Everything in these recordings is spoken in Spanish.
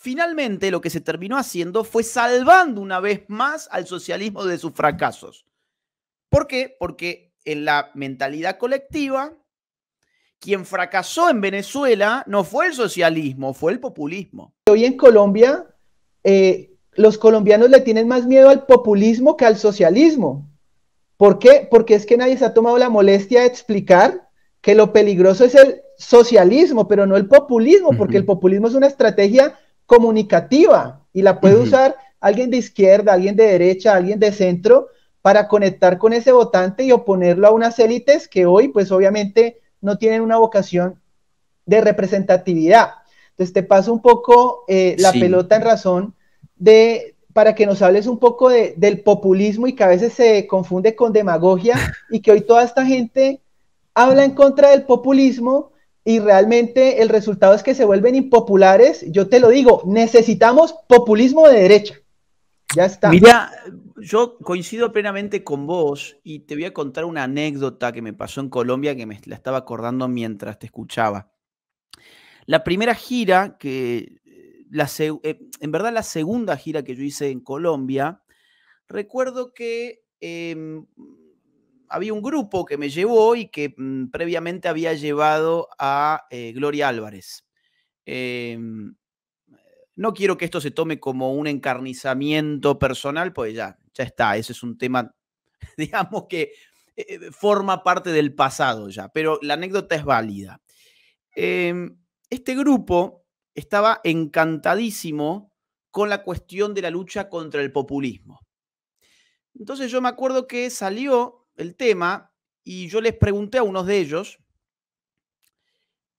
Finalmente, lo que se terminó haciendo fue salvando una vez más al socialismo de sus fracasos. ¿Por qué? Porque en la mentalidad colectiva, quien fracasó en Venezuela no fue el socialismo, fue el populismo. Hoy en Colombia, eh, los colombianos le tienen más miedo al populismo que al socialismo. ¿Por qué? Porque es que nadie se ha tomado la molestia de explicar que lo peligroso es el socialismo, pero no el populismo, porque el populismo es una estrategia comunicativa y la puede usar alguien de izquierda, alguien de derecha, alguien de centro para conectar con ese votante y oponerlo a unas élites que hoy pues obviamente no tienen una vocación de representatividad. Entonces te paso un poco eh, la pelota en razón de para que nos hables un poco del populismo y que a veces se confunde con demagogia y que hoy toda esta gente habla en contra del populismo, y realmente el resultado es que se vuelven impopulares. Yo te lo digo, necesitamos populismo de derecha. Ya está. Mira, yo coincido plenamente con vos y te voy a contar una anécdota que me pasó en Colombia que me la estaba acordando mientras te escuchaba. La primera gira que, la, eh, en verdad la segunda gira que yo hice en Colombia, recuerdo que em, había un grupo que me llevó y que mm, previamente había llevado a eh, Gloria Álvarez. Em, no quiero que esto se tome como un encarnizamiento personal, pues ya, ya está, ese es un tema, digamos que eh, eh, forma parte del pasado ya, pero la anécdota es válida. Em, este grupo estaba encantadísimo con la cuestión de la lucha contra el populismo. Entonces yo me acuerdo que salió el tema y yo les pregunté a unos de ellos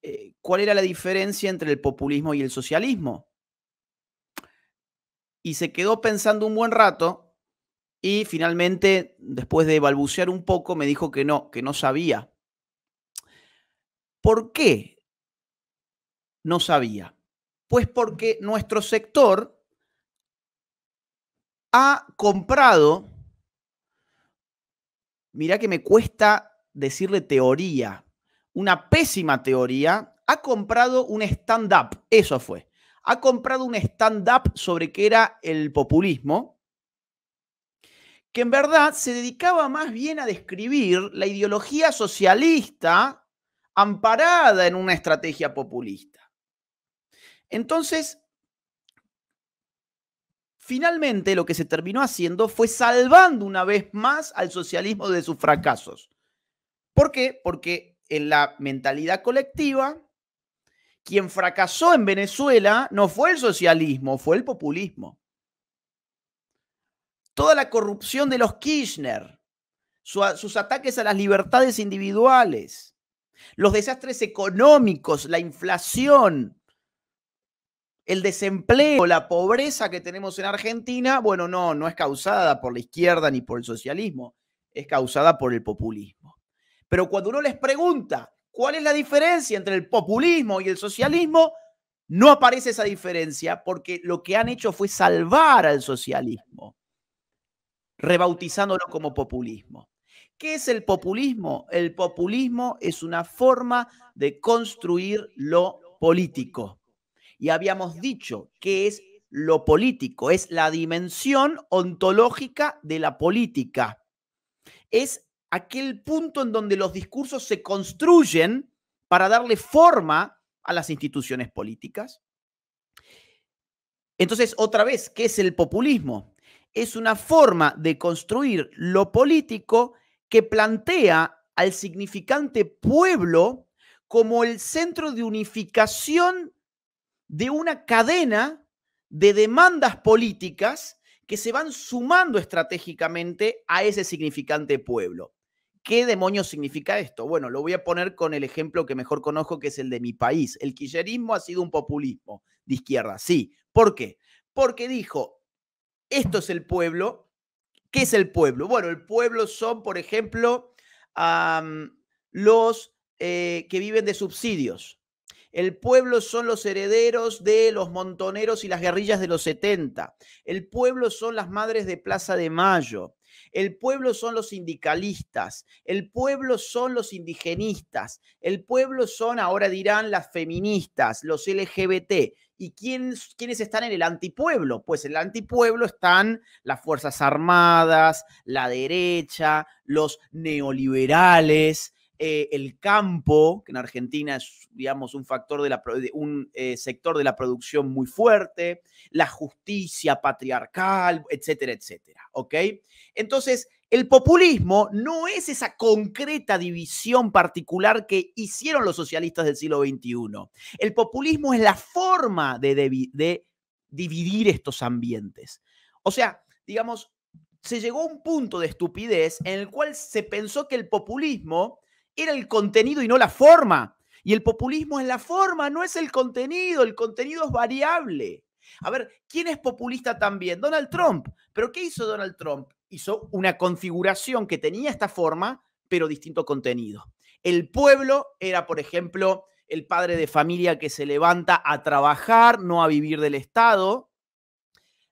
eh, cuál era la diferencia entre el populismo y el socialismo. Y se quedó pensando un buen rato y finalmente, después de balbucear un poco, me dijo que no, que no sabía. ¿Por qué no sabía? Pues porque nuestro sector ha comprado mirá que me cuesta decirle teoría, una pésima teoría, ha comprado un stand-up, eso fue. Ha comprado un stand-up sobre qué era el populismo, que en verdad se dedicaba más bien a describir la ideología socialista amparada en una estrategia populista. Entonces, Finalmente, lo que se terminó haciendo fue salvando una vez más al socialismo de sus fracasos. ¿Por qué? Porque en la mentalidad colectiva, quien fracasó en Venezuela no fue el socialismo, fue el populismo. Toda la corrupción de los Kirchner, sus ataques a las libertades individuales, los desastres económicos, la inflación, el desempleo, la pobreza que tenemos en Argentina, bueno, no, no es causada por la izquierda ni por el socialismo, es causada por el populismo. Pero cuando uno les pregunta cuál es la diferencia entre el populismo y el socialismo, no aparece esa diferencia porque lo que han hecho fue salvar al socialismo, rebautizándolo como populismo. ¿Qué es el populismo? El populismo es una forma de construir lo político y habíamos dicho que es lo político, es la dimensión ontológica de la política. Es aquel punto en donde los discursos se construyen para darle forma a las instituciones políticas. Entonces, otra vez, ¿qué es el populismo? Es una forma de construir lo político que plantea al significante pueblo como el centro de unificación de una cadena de demandas políticas que se van sumando estratégicamente a ese significante pueblo. ¿Qué demonios significa esto? Bueno, lo voy a poner con el ejemplo que mejor conozco, que es el de mi país. El quillerismo ha sido un populismo de izquierda, sí. ¿Por qué? Porque dijo, esto es el pueblo. ¿Qué es el pueblo? Bueno, el pueblo son, por ejemplo, los eh, que viven de subsidios, el pueblo son los herederos de los montoneros y las guerrillas de los 70. El pueblo son las madres de Plaza de Mayo. El pueblo son los sindicalistas, el pueblo son los indigenistas, el pueblo son, ahora dirán, las feministas, los LGBT. ¿Y quién, quiénes están en el antipueblo? Pues en el antipueblo están las Fuerzas Armadas, la derecha, los neoliberales, eh, el campo, que en Argentina es, digamos, un factor de la, un eh, sector de la producción muy fuerte, la justicia patriarcal, etcétera, etcétera. ¿Ok? Entonces, el populismo no es esa concreta división particular que hicieron los socialistas del siglo XXI. El populismo es la forma de dividir estos ambientes. O sea, digamos, se llegó a un punto de estupidez en el cual se pensó que el populismo era el contenido y no la forma. Y el populismo es la forma, no es el contenido. El contenido es variable. A ver, ¿quién es populista también? Donald Trump. ¿Pero qué hizo Donald Trump? Hizo una configuración que tenía esta forma, pero distinto contenido. El pueblo era, por ejemplo, el padre de familia que se levanta a trabajar, no a vivir del Estado.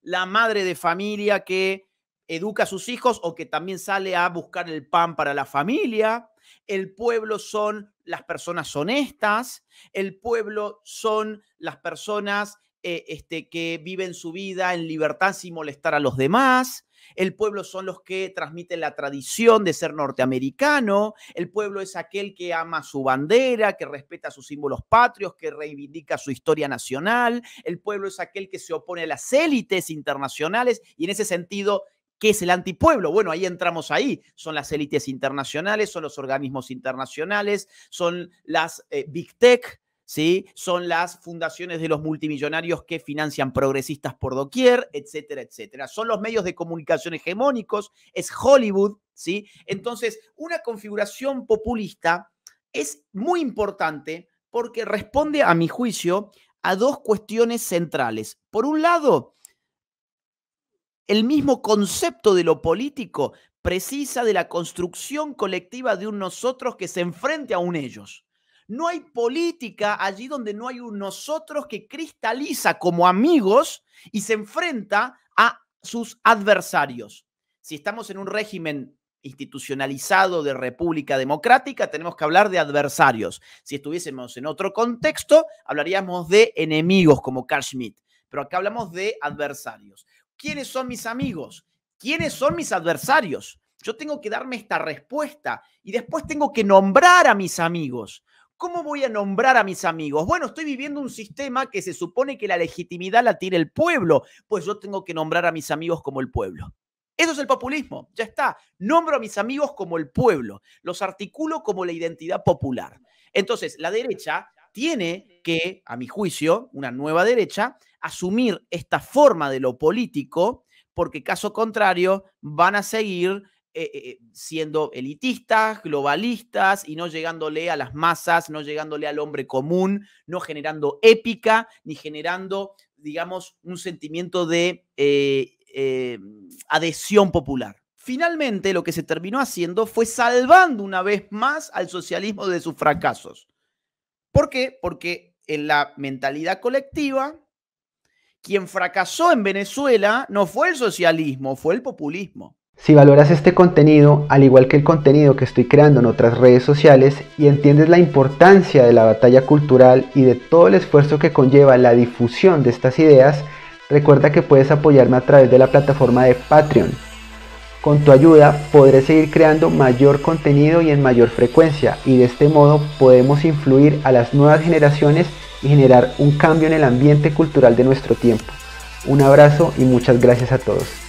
La madre de familia que educa a sus hijos o que también sale a buscar el pan para la familia el pueblo son las personas honestas, el pueblo son las personas eh, este, que viven su vida en libertad sin molestar a los demás, el pueblo son los que transmiten la tradición de ser norteamericano, el pueblo es aquel que ama su bandera, que respeta sus símbolos patrios, que reivindica su historia nacional, el pueblo es aquel que se opone a las élites internacionales y en ese sentido ¿Qué es el antipueblo? Bueno, ahí entramos ahí. Son las élites internacionales, son los organismos internacionales, son las eh, Big Tech, ¿sí? Son las fundaciones de los multimillonarios que financian progresistas por doquier, etcétera, etcétera. Son los medios de comunicación hegemónicos, es Hollywood, ¿sí? Entonces, una configuración populista es muy importante porque responde, a mi juicio, a dos cuestiones centrales. Por un lado, el mismo concepto de lo político precisa de la construcción colectiva de un nosotros que se enfrente a un ellos. No hay política allí donde no hay un nosotros que cristaliza como amigos y se enfrenta a sus adversarios. Si estamos en un régimen institucionalizado de república democrática, tenemos que hablar de adversarios. Si estuviésemos en otro contexto, hablaríamos de enemigos como Carl Schmitt, pero acá hablamos de adversarios quiénes son mis amigos, quiénes son mis adversarios. Yo tengo que darme esta respuesta y después tengo que nombrar a mis amigos. ¿Cómo voy a nombrar a mis amigos? Bueno, estoy viviendo un sistema que se supone que la legitimidad la tiene el pueblo, pues yo tengo que nombrar a mis amigos como el pueblo. Eso es el populismo, ya está. Nombro a mis amigos como el pueblo, los articulo como la identidad popular. Entonces, la derecha tiene que, a mi juicio, una nueva derecha, asumir esta forma de lo político, porque caso contrario van a seguir eh, eh, eh, siendo elitistas, globalistas y no llegándole a las masas, no llegándole al hombre común, no generando épica, ni generando, digamos, un sentimiento de adhesión popular. Finalmente, lo que se terminó haciendo fue salvando una vez más al socialismo de sus fracasos. ¿Por qué? Porque en la mentalidad colectiva, quien fracasó en Venezuela no fue el socialismo, fue el populismo. Si valoras este contenido, al igual que el contenido que estoy creando en otras redes sociales, y entiendes la importancia de la batalla cultural y de todo el esfuerzo que conlleva la difusión de estas ideas, recuerda que puedes apoyarme a través de la plataforma de Patreon. Con tu ayuda podré seguir creando mayor contenido y en mayor frecuencia, y de este modo podemos influir a las nuevas generaciones y generar un cambio en el ambiente cultural de nuestro tiempo. Un abrazo y muchas gracias a todos.